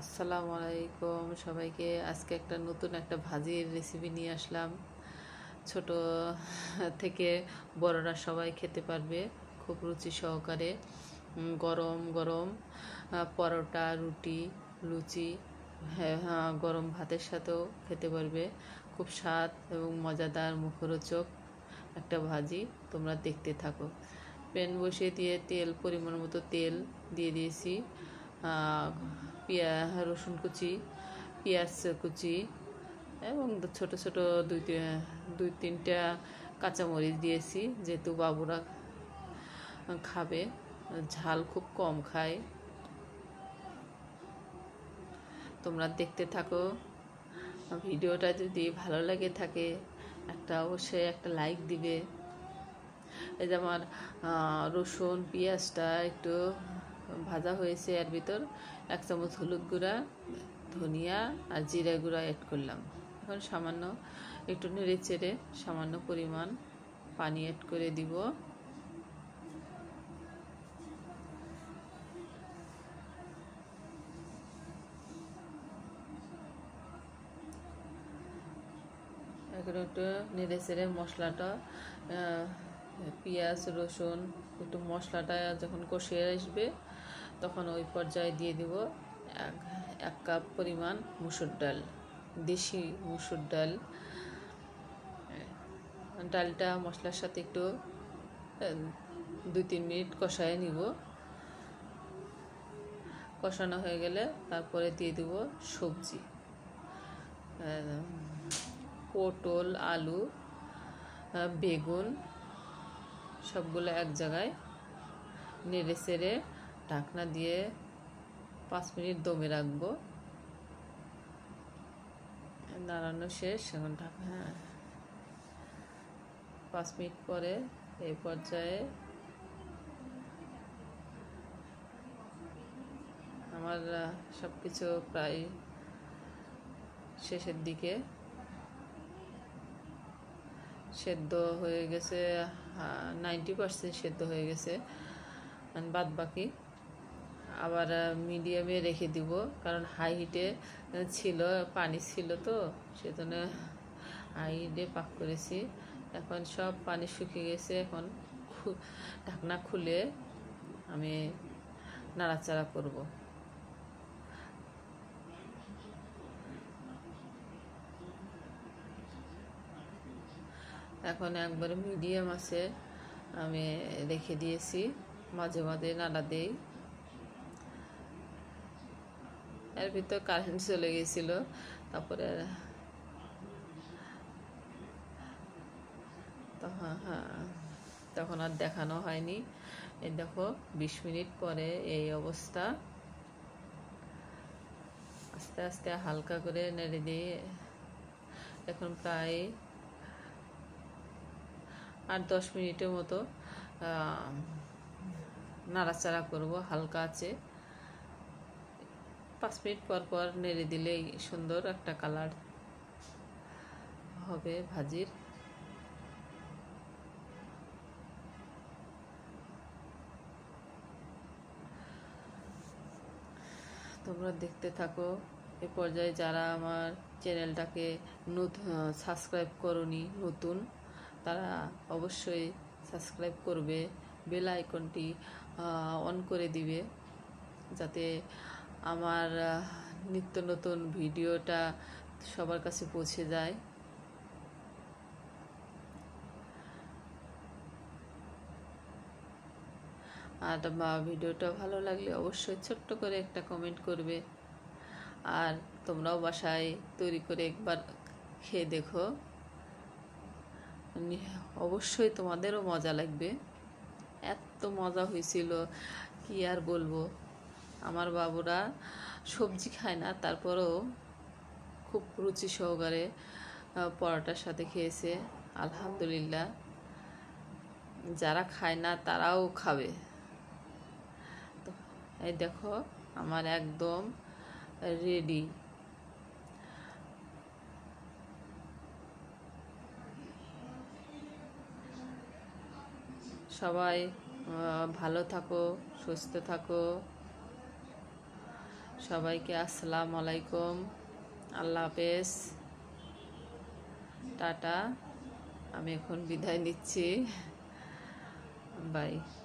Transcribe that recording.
আসসালামু আলাইকুম সবাইকে আজকে একটা নতুন একটা ভাজির রেসিপি নিয়ে আসলাম ছোট থেকে বড়রা সবাই খেতে পারবে খুব রুচি সহকারে গরম গরম পরোটা রুটি লুচি হ্যাঁ, হ্যাঁ গরম ভাতের সাথেও খেতে পারবে খুব স্বাদ এবং মজাদার মুখরোচক একটা ভাজি তোমরা দেখতে থাকো প্যান বসিয়ে দিয়ে তেল পরিমাণ মতো তেল দিয়ে দিয়েছি পেঁয়া রসুন কুচি পেঁয়াজ কুচি এবং ছোট ছোট দুই দুই তিনটা কাঁচামরিচ দিয়েছি যেহেতু বাবুরা খাবে ঝাল খুব কম খায় তোমরা দেখতে থাকো ভিডিওটা যদি ভালো লাগে থাকে একটা অবশ্যই একটা লাইক দিবে এই যে আমার রসুন পেঁয়াজটা একটু ভাজা হয়েছে এর ভিতর এক চামচ হলুদ গুঁড়া ধনিয়া আর জিরা গুঁড়া অ্যাড করলাম এখন সামান্য একটু নেড়ে চেড়ে সামান্য পরিমাণ পানি অ্যাড করে দিব এখন একটু নেড়ে চেড়ে মশলাটা পেঁয়াজ রসুন একটু মশলাটা যখন কষিয়ে আসবে তখন ওই পর্যায়ে দিয়ে দেব এক এক কাপ পরিমাণ মুসুর ডাল দেশি মুসুর ডাল হ্যাঁ, ডালটা মশলার সাথে একটু হ্যাঁ, দুই তিন মিনিট কষায় নিব কষানো হয়ে গেলে তারপরে দিয়ে দেব সবজি হ্যাঁ, পটল আলু বেগুন সবগুলো এক জায়গায় নেড়ে সেড়ে ঢাকনা দিয়ে পাঁচ মিনিট দমে রাখবো দাঁড়ানো শেষ এখন ঢাকা হ্যাঁ পাঁচ মিনিট পরে এই পর্যায়ে আমার সব কিছু প্রায় শেষের দিকে সেদ্ধ হয়ে গেছে নাইনটি পার্সেন্ট সেদ্ধ হয়ে গেছে বাদ বাকি আবার মিডিয়ামে রেখে দিব কারণ হাই হিটে ছিল পানি ছিল তো সেজন্য হাই হিটে পাক করেছি এখন সব পানি শুকিয়ে গেছে এখন ঢাকনা খুলে আমি নাড়াচাড়া করব এখন একবারে মিডিয়াম আছে আমি রেখে দিয়েছি মাঝে মাঝে নাড়া দেই এর ভিতর কারেন্ট চলে গেছিল তারপরে হ্যাঁ, তখন আর দেখানো হয়নি এই দেখো বিশ মিনিট পরে এই অবস্থা আস্তে আস্তে হালকা করে নেড়ে দিয়ে এখন প্রায় আর দশ মিনিটের মতো নাড়াচাড়া করব হালকা আছে পাঁচ মিনিট পর পর নেড়ে দিলেই সুন্দর একটা কালার হবে ভাজির তোমরা দেখতে থাকো এ পর্যায়ে যারা আমার চ্যানেলটাকে সাবস্ক্রাইব করনি নতুন তারা অবশ্যই সাবস্ক্রাইব করবে বেল আইকনটি অন করে দিবে যাতে আমার নিত্য নতুন ভিডিওটা সবার কাছে পৌঁছে যায় আর বা ভিডিওটা ভালো লাগলে অবশ্যই ছোট্ট করে একটা কমেন্ট করবে আর তোমরাও বাসায় তৈরি করে একবার খেয়ে দেখো অবশ্যই তোমাদেরও মজা লাগবে এত মজা হয়েছিল কি আর বলবো আমার বাবুরা সবজি খায় না তারপরেও খুব রুচি সহকারে পরোটার সাথে খেয়েছে আলহামদুলিল্লাহ যারা খায় না তারাও খাবে তো এই দেখো আমার একদম রেডি সবাই ভালো থাকো সুস্থ থাকো সবাইকে আসসালাম আলাইকুম আল্লাহ হাফেজ টাটা আমি এখন বিদায় নিচ্ছি বাই